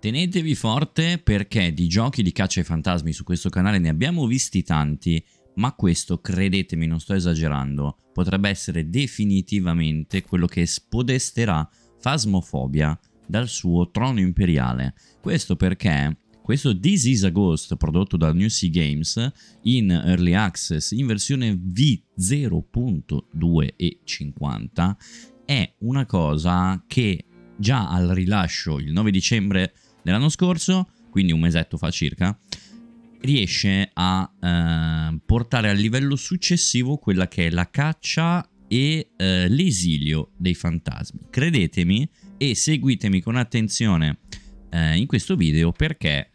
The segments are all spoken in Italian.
Tenetevi forte perché di giochi di caccia ai fantasmi su questo canale ne abbiamo visti tanti, ma questo, credetemi, non sto esagerando, potrebbe essere definitivamente quello che spodesterà Fasmofobia dal suo trono imperiale. Questo perché questo This is a Ghost prodotto da New Sea Games in Early Access in versione V0.2 e 50 è una cosa che già al rilascio il 9 dicembre dell'anno scorso, quindi un mesetto fa circa, riesce a eh, portare al livello successivo quella che è la caccia e eh, l'esilio dei fantasmi. Credetemi e seguitemi con attenzione eh, in questo video perché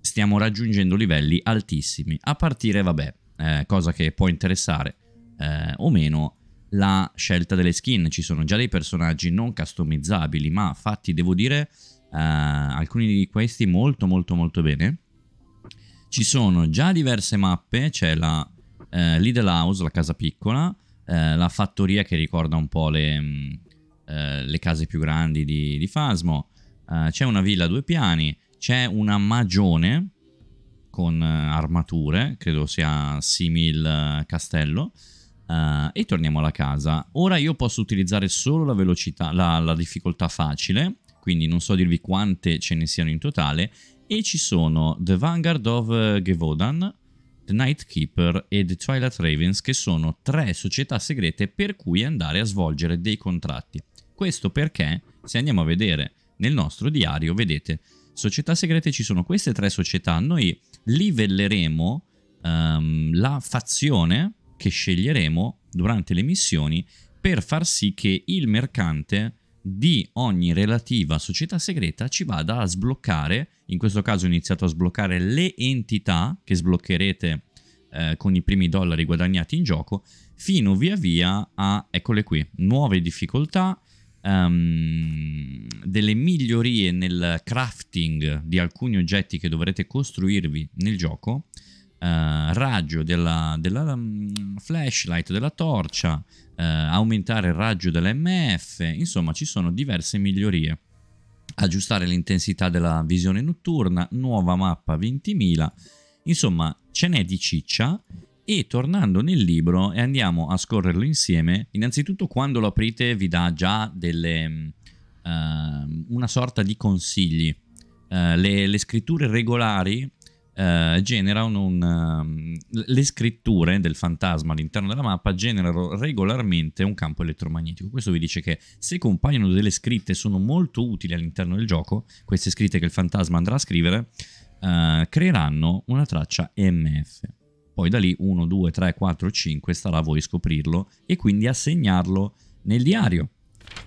stiamo raggiungendo livelli altissimi, a partire, vabbè, eh, cosa che può interessare eh, o meno, la scelta delle skin. Ci sono già dei personaggi non customizzabili, ma fatti, devo dire, eh, alcuni di questi molto molto molto bene. Ci sono già diverse mappe, c'è la eh, Little House, la casa piccola, eh, la fattoria che ricorda un po' le, mm, le case più grandi di, di Fasmo, c'è una villa a due piani, c'è una magione con armature, credo sia simil castello, e torniamo alla casa. Ora io posso utilizzare solo la velocità, la, la difficoltà facile, quindi non so dirvi quante ce ne siano in totale, e ci sono The Vanguard of eh, Gevodan, The Night Keeper e The Twilight Ravens, che sono tre società segrete per cui andare a svolgere dei contratti. Questo perché, se andiamo a vedere nel nostro diario, vedete, società segrete ci sono queste tre società, noi livelleremo um, la fazione che sceglieremo durante le missioni per far sì che il mercante di ogni relativa società segreta ci vada a sbloccare, in questo caso ho iniziato a sbloccare le entità che sbloccherete eh, con i primi dollari guadagnati in gioco, fino via via a, eccole qui, nuove difficoltà, um, delle migliorie nel crafting di alcuni oggetti che dovrete costruirvi nel gioco, uh, raggio della, della um, flashlight, della torcia, eh, aumentare il raggio dell'MF, insomma ci sono diverse migliorie. Aggiustare l'intensità della visione notturna, nuova mappa 20.000, insomma ce n'è di ciccia e tornando nel libro e andiamo a scorrerlo insieme, innanzitutto quando lo aprite vi dà già delle, uh, una sorta di consigli. Uh, le, le scritture regolari eh, generano un... Um, le scritture del fantasma all'interno della mappa generano regolarmente un campo elettromagnetico. Questo vi dice che se compaiono delle scritte sono molto utili all'interno del gioco, queste scritte che il fantasma andrà a scrivere, eh, creeranno una traccia EMF. Poi da lì 1, 2, 3, 4, 5 starà a voi scoprirlo e quindi assegnarlo nel diario.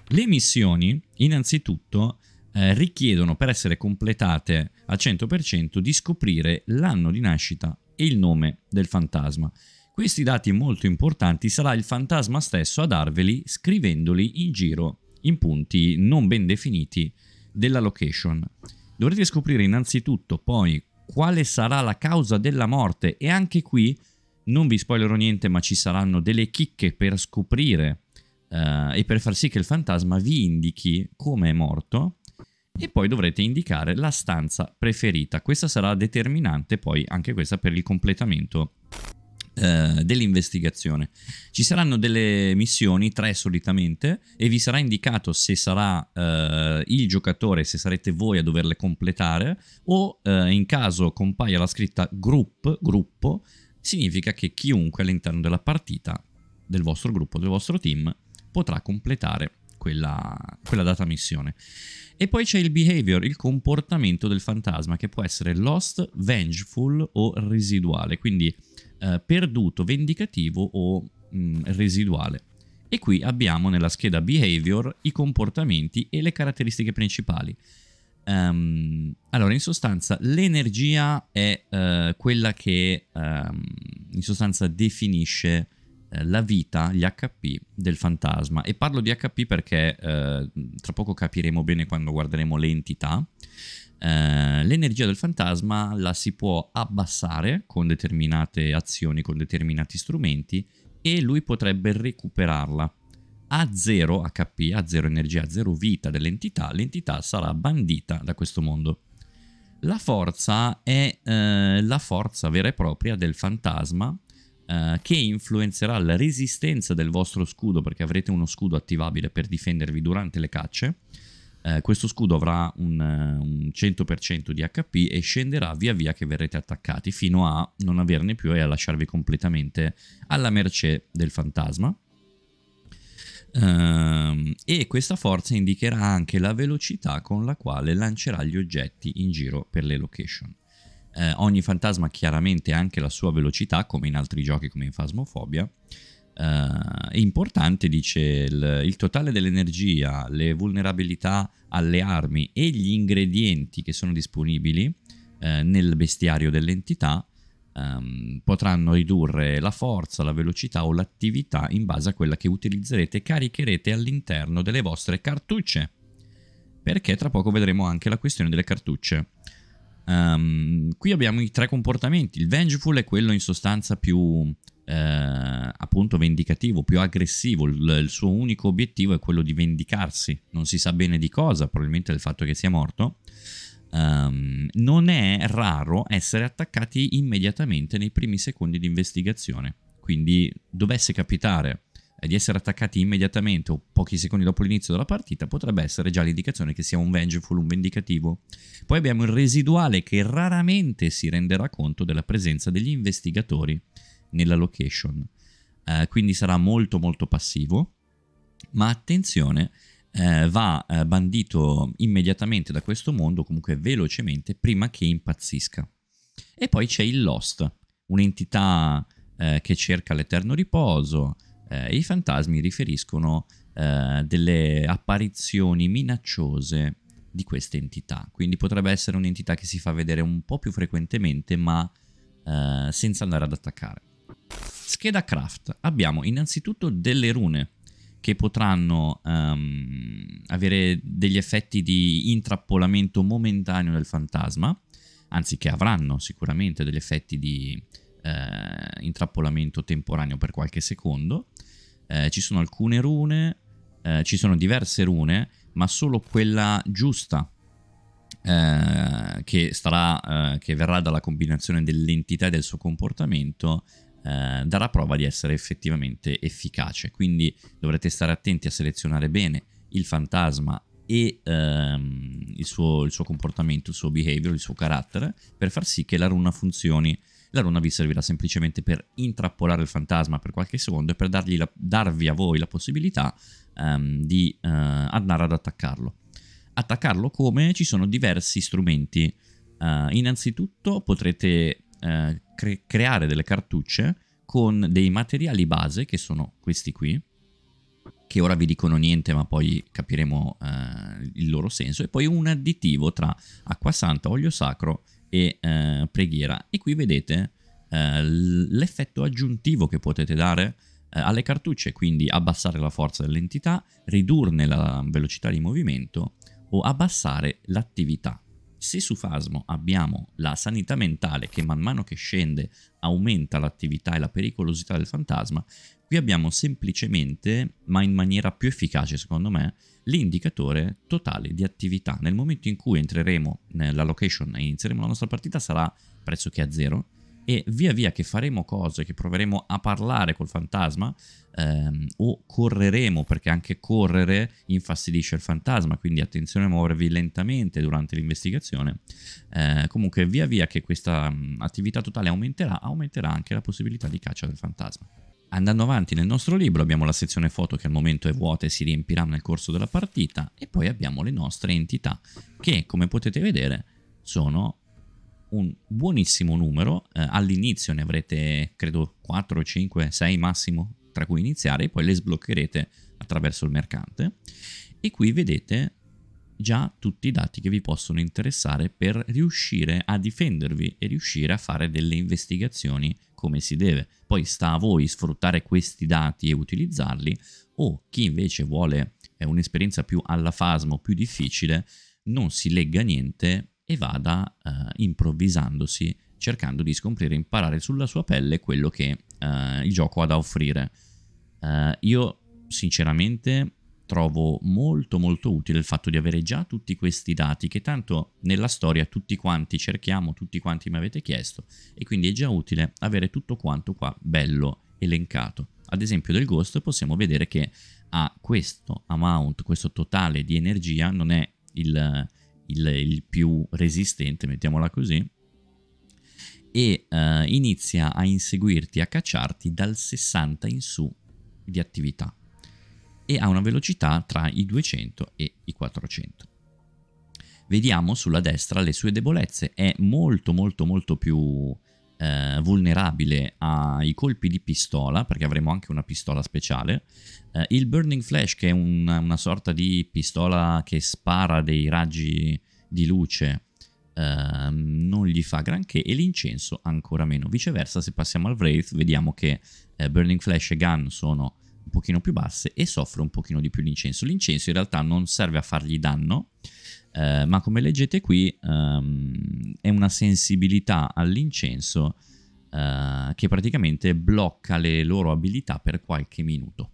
Le missioni, innanzitutto, eh, richiedono per essere completate al 100% di scoprire l'anno di nascita e il nome del fantasma. Questi dati molto importanti sarà il fantasma stesso a darveli scrivendoli in giro in punti non ben definiti della location. Dovrete scoprire innanzitutto poi quale sarà la causa della morte e anche qui non vi spoilerò niente ma ci saranno delle chicche per scoprire eh, e per far sì che il fantasma vi indichi come è morto e poi dovrete indicare la stanza preferita. Questa sarà determinante poi anche questa per il completamento eh, dell'investigazione. Ci saranno delle missioni, tre solitamente, e vi sarà indicato se sarà eh, il giocatore, se sarete voi a doverle completare o eh, in caso compaia la scritta group, gruppo, significa che chiunque all'interno della partita, del vostro gruppo, del vostro team, potrà completare quella, quella data missione. E poi c'è il behavior, il comportamento del fantasma, che può essere lost, vengeful o residuale, quindi eh, perduto, vendicativo o mh, mm, residuale. E qui abbiamo nella scheda behavior i comportamenti e le caratteristiche principali. Um, allora, in sostanza, l'energia è uh, quella che um, in sostanza definisce eh, la vita, gli HP del fantasma. E parlo di HP perché eh, tra poco capiremo bene quando guarderemo le entità. Eh, l'energia del fantasma la si può abbassare con determinate azioni, con determinati strumenti e lui potrebbe recuperarla. A 0 HP, a 0 energia, a 0 vita dell'entità, l'entità sarà bandita da questo mondo. La forza è eh, la forza vera e propria del fantasma eh, che influenzerà la resistenza del vostro scudo perché avrete uno scudo attivabile per difendervi durante le cacce. Eh, questo scudo avrà un, eh, un 100% di HP e scenderà via via che verrete attaccati fino a non averne più e a lasciarvi completamente alla mercé del fantasma. Uh, e questa forza indicherà anche la velocità con la quale lancerà gli oggetti in giro per le location. Eh, ogni fantasma chiaramente ha anche la sua velocità, come in altri giochi come in Phasmophobia. Uh, è importante, dice, il, il, totale dell'energia, le vulnerabilità alle armi e gli ingredienti che sono disponibili eh, nel bestiario dell'entità um, potranno ridurre la forza, la velocità o l'attività in base a quella che utilizzerete e caricherete all'interno delle vostre cartucce. Perché tra poco vedremo anche la questione delle cartucce. Um, qui abbiamo i tre comportamenti. Il vengeful è quello in sostanza più eh, appunto vendicativo, più aggressivo. Il, il, suo unico obiettivo è quello di vendicarsi. Non si sa bene di cosa, probabilmente del fatto che sia morto. Um, non è raro essere attaccati immediatamente nei primi secondi di investigazione. Quindi dovesse capitare di essere attaccati immediatamente o pochi secondi dopo l'inizio della partita potrebbe essere già l'indicazione che sia un vengeful, un vendicativo. Poi abbiamo il residuale che raramente si renderà conto della presenza degli investigatori nella location. Eh, quindi sarà molto molto passivo, ma attenzione, eh, va eh, bandito immediatamente da questo mondo, comunque velocemente, prima che impazzisca. E poi c'è il Lost, un'entità eh, che cerca l'eterno riposo, e eh, i fantasmi riferiscono eh, delle apparizioni minacciose di queste entità. Quindi potrebbe essere un'entità che si fa vedere un po' più frequentemente, ma eh, senza andare ad attaccare. Scheda craft. Abbiamo innanzitutto delle rune che potranno um, avere degli effetti di intrappolamento momentaneo del fantasma, anzi che avranno sicuramente degli effetti di eh, intrappolamento temporaneo per qualche secondo, eh, ci sono alcune rune, eh, ci sono diverse rune, ma solo quella giusta eh, che, starà, eh, che verrà dalla combinazione dell'entità e del suo comportamento eh, darà prova di essere effettivamente efficace. Quindi dovrete stare attenti a selezionare bene il fantasma e ehm, il, suo, il, suo, comportamento, il suo behavior, il suo carattere per far sì che la runa funzioni la runa vi servirà semplicemente per intrappolare il fantasma per qualche secondo e per la, darvi a voi la possibilità um, di uh, andare ad attaccarlo. Attaccarlo come? Ci sono diversi strumenti. Uh, innanzitutto potrete uh, cre creare delle cartucce con dei materiali base che sono questi qui che ora vi dicono niente ma poi capiremo eh, il loro senso e poi un additivo tra acqua santa, olio sacro e eh, preghiera. E qui vedete eh, l'effetto aggiuntivo che potete dare eh, alle cartucce, quindi abbassare la forza dell'entità, ridurne la velocità di movimento o abbassare l'attività. Se su Fasmo abbiamo la sanità mentale che man mano che scende aumenta l'attività e la pericolosità del fantasma, qui abbiamo semplicemente, ma in maniera più efficace secondo me, l'indicatore totale di attività. Nel momento in cui entreremo nella location e inizieremo la nostra partita sarà pressoché a zero e via via che faremo cose, che proveremo a parlare col fantasma ehm, o correremo, perché anche correre infastidisce il fantasma, quindi attenzione a muovervi lentamente durante l'investigazione. Eh, comunque via via che questa mh, mm, attività totale aumenterà, aumenterà anche la possibilità di caccia del fantasma. Andando avanti nel nostro libro abbiamo la sezione foto che al momento è vuota e si riempirà nel corso della partita e poi abbiamo le nostre entità che come potete vedere sono un buonissimo numero, eh, all'inizio ne avrete credo 4, 5, 6 massimo tra cui iniziare e poi le sbloccherete attraverso il mercante e qui vedete già tutti i dati che vi possono interessare per riuscire a difendervi e riuscire a fare delle investigazioni come si deve. Poi sta a voi sfruttare questi dati e utilizzarli o chi invece vuole un'esperienza più alla fasmo, più difficile, non si legga niente e vada eh, improvvisandosi cercando di scoprire e imparare sulla sua pelle quello che eh, il gioco ha da offrire. Eh, io sinceramente trovo molto molto utile il fatto di avere già tutti questi dati che tanto nella storia tutti quanti cerchiamo, tutti quanti mi avete chiesto e quindi è già utile avere tutto quanto qua bello elencato. Ad esempio del Ghost possiamo vedere che ha questo amount, questo totale di energia, non è il, il, il più resistente, mettiamola così, e eh, inizia a inseguirti, a cacciarti dal 60 in su di attività e ha una velocità tra i 200 e i 400. Vediamo sulla destra le sue debolezze, è molto molto molto più eh, vulnerabile ai colpi di pistola, perché avremo anche una pistola speciale, eh, il Burning Flash che è un, una sorta di pistola che spara dei raggi di luce Uh, non gli fa granché e l'incenso ancora meno. Viceversa, se passiamo al Wraith, vediamo che uh, Burning Flash e Gun sono un pochino più basse e soffre un pochino di più l'incenso. L'incenso in realtà non serve a fargli danno, eh, ma come leggete qui ehm, è una sensibilità all'incenso eh, che praticamente blocca le loro abilità per qualche minuto.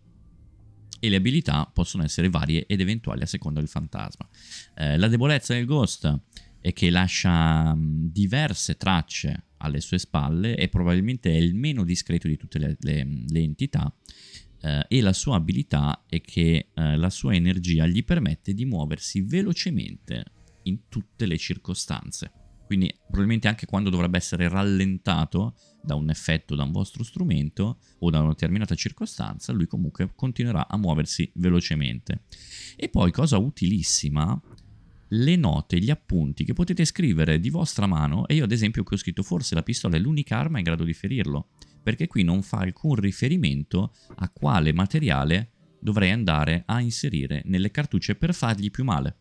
E le abilità possono essere varie ed eventuali a seconda del fantasma. Eh, la debolezza del ghost è che lascia mm, diverse tracce alle sue spalle e probabilmente è il meno discreto di tutte le, le, le entità eh, e la sua abilità è che eh, la sua energia gli permette di muoversi velocemente in tutte le circostanze. Quindi probabilmente anche quando dovrebbe essere rallentato da un effetto, da un vostro strumento o da una determinata circostanza, lui comunque continuerà a muoversi velocemente. E poi cosa utilissima, le note, gli appunti che potete scrivere di vostra mano e io ad esempio qui ho scritto forse la pistola è l'unica arma in grado di ferirlo perché qui non fa alcun riferimento a quale materiale dovrei andare a inserire nelle cartucce per fargli più male.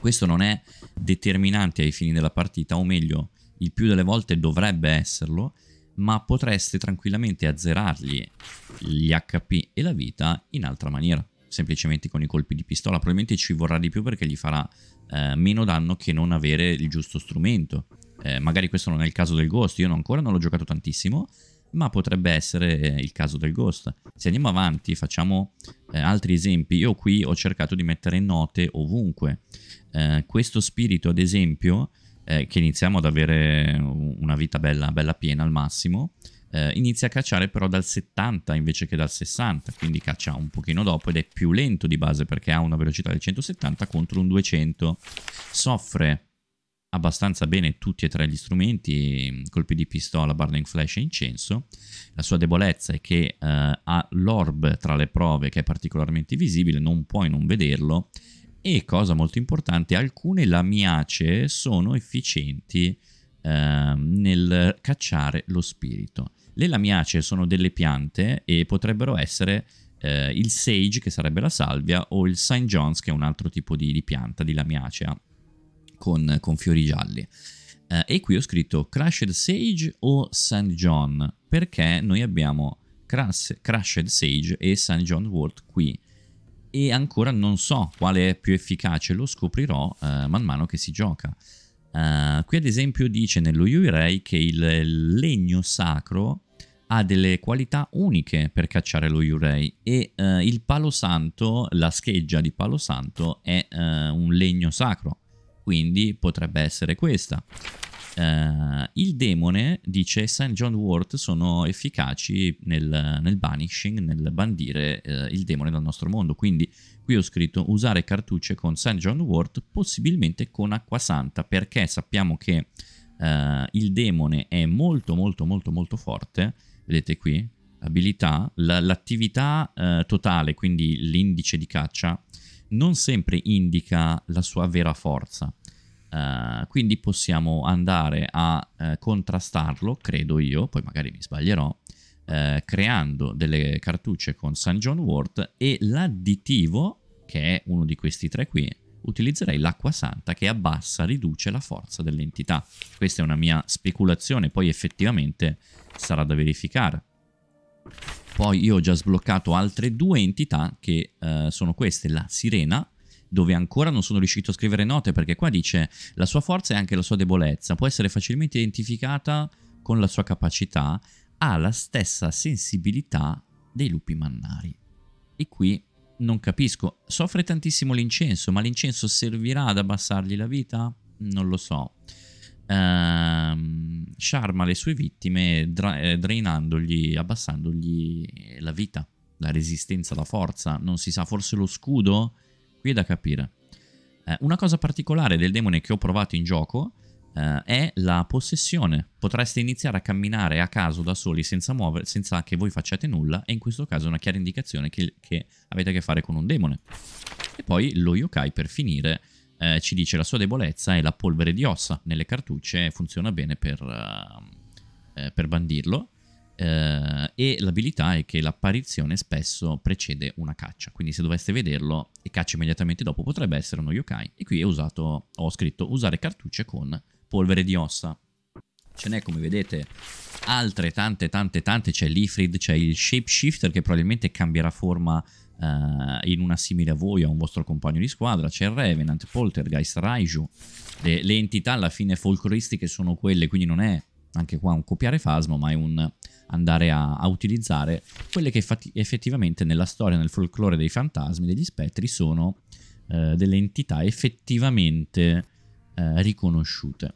Questo non è determinante ai fini della partita, o meglio, il più delle volte dovrebbe esserlo, ma potreste tranquillamente azzerargli gli HP e la vita in altra maniera, semplicemente con i colpi di pistola. Probabilmente ci vorrà di più perché gli farà eh, meno danno che non avere il giusto strumento. Eh, magari questo non è il caso del Ghost, io ancora non l'ho giocato tantissimo, ma potrebbe essere eh, il caso del ghost. Se andiamo avanti, facciamo eh, altri esempi. Io qui ho cercato di mettere note ovunque. Eh, questo spirito, ad esempio, eh, che iniziamo ad avere una vita bella, bella piena al massimo, eh, inizia a cacciare però dal 70 invece che dal 60, quindi caccia un pochino dopo ed è più lento di base perché ha una velocità del 170 contro un 200. Soffre abbastanza bene tutti e tre gli strumenti, colpi di pistola, burning flash e incenso. La sua debolezza è che eh, ha l'orb tra le prove che è particolarmente visibile, non puoi non vederlo. E cosa molto importante, alcune lamiace sono efficienti eh, nel cacciare lo spirito. Le lamiace sono delle piante e potrebbero essere eh, il sage, che sarebbe la salvia, o il St. John's, che è un altro tipo di, di pianta, di lamiacea con, con fiori gialli. Eh, e qui ho scritto Crushed Sage o St. John, perché noi abbiamo Crash, Crushed Sage e St. John Wort qui. E ancora non so quale è più efficace, lo scoprirò eh, man mano che si gioca. Uh, qui ad esempio dice nello Yurei che il legno sacro ha delle qualità uniche per cacciare lo Yurei e uh, il palo santo, la scheggia di palo santo è uh, un legno sacro quindi potrebbe essere questa. Uh, il demone, dice St. John Ward, sono efficaci nel, nel banishing, nel bandire uh, il demone dal nostro mondo. Quindi qui ho scritto usare cartucce con St. John Ward, possibilmente con acqua santa, perché sappiamo che uh, il demone è molto molto molto molto forte. Vedete qui, abilità, l'attività totale, quindi l'indice di caccia, non sempre indica la sua vera forza. Uh, quindi possiamo andare a uh, contrastarlo, credo io, poi magari mi sbaglierò, uh, creando delle cartucce con San John Wort e l'additivo, che è uno di questi tre qui, utilizzerei l'acqua santa che abbassa, riduce la forza dell'entità. Questa è una mia speculazione, poi effettivamente sarà da verificare. Poi io ho già sbloccato altre due entità che eh, sono queste, la sirena dove ancora non sono riuscito a scrivere note perché qua dice la sua forza e anche la sua debolezza può essere facilmente identificata con la sua capacità ha la stessa sensibilità dei lupi mannari e qui non capisco soffre tantissimo l'incenso ma l'incenso servirà ad abbassargli la vita? non lo so ehm, sciarma le sue vittime dra- eh, drainandogli, abbassandogli eh, la vita, la resistenza, la forza, non si sa, forse lo scudo, qui è da capire. Eh, una cosa particolare del demone che ho provato in gioco eh, è la possessione. Potreste iniziare a camminare a caso da soli senza, muover- senza che voi facciate nulla e in questo caso è una chiara indicazione che, che avete a che fare con un demone. E poi lo yokai per finire eh, ci dice la sua debolezza è la polvere di ossa nelle cartucce, funziona bene per, eh, eh, per bandirlo. Eh, e l'abilità è che l'apparizione spesso precede una caccia, quindi se doveste vederlo e caccia immediatamente dopo potrebbe essere uno yokai. E qui usato, ho scritto usare cartucce con polvere di ossa. Ce n'è come vedete altre tante tante tante, c'è l'Ifrid, c'è il Shapeshifter che probabilmente cambierà forma uh, in una simile a voi, a un vostro compagno di squadra. C'è il Revenant, Poltergeist, Raiju. Le, le, entità alla fine folcloristiche sono quelle, quindi non è anche qua un copiare Fasmo, ma è un andare a, a utilizzare quelle che effettivamente nella storia, nel folklore dei fantasmi, degli spettri, sono uh, delle entità effettivamente uh, riconosciute.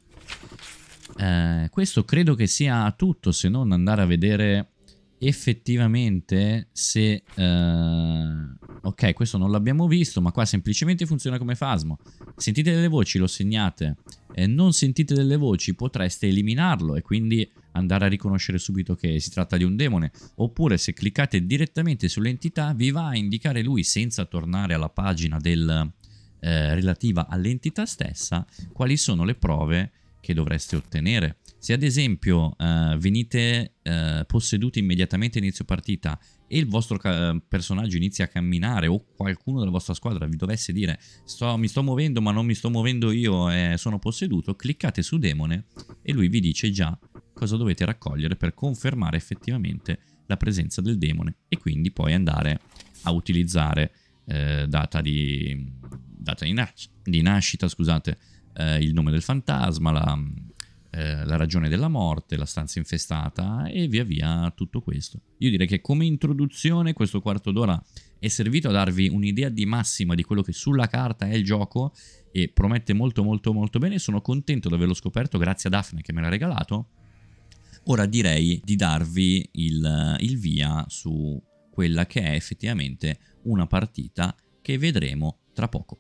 questo credo che sia tutto, se non andare a vedere effettivamente se... Uh, ok, questo non l'abbiamo visto, ma qua semplicemente funziona come Fasmo. Sentite delle voci, lo segnate. e non sentite delle voci, potreste eliminarlo e quindi andare a riconoscere subito che si tratta di un demone. Oppure se cliccate direttamente sull'entità vi va a indicare lui senza tornare alla pagina del, eh, relativa all'entità stessa quali sono le prove che dovreste ottenere. Se ad esempio eh, venite eh, posseduti immediatamente inizio partita e il vostro eh, personaggio inizia a camminare o qualcuno della vostra squadra vi dovesse dire sto, mi sto muovendo ma non mi sto muovendo io e eh, sono posseduto, cliccate su demone e lui vi dice già cosa dovete raccogliere per confermare effettivamente la presenza del demone e quindi poi andare a utilizzare eh, data, di, data di, nas di nascita, scusate, eh, il nome del fantasma, la, eh, la ragione della morte, La stanza infestata e via via tutto questo. Io direi che come introduzione questo quarto d'ora è servito a darvi un'idea di massima di quello che sulla carta è il gioco e promette molto molto molto bene. Sono contento di averlo scoperto grazie a Daphne che me l'ha regalato. Ora direi di darvi il, il via su quella che è effettivamente una partita che vedremo tra poco.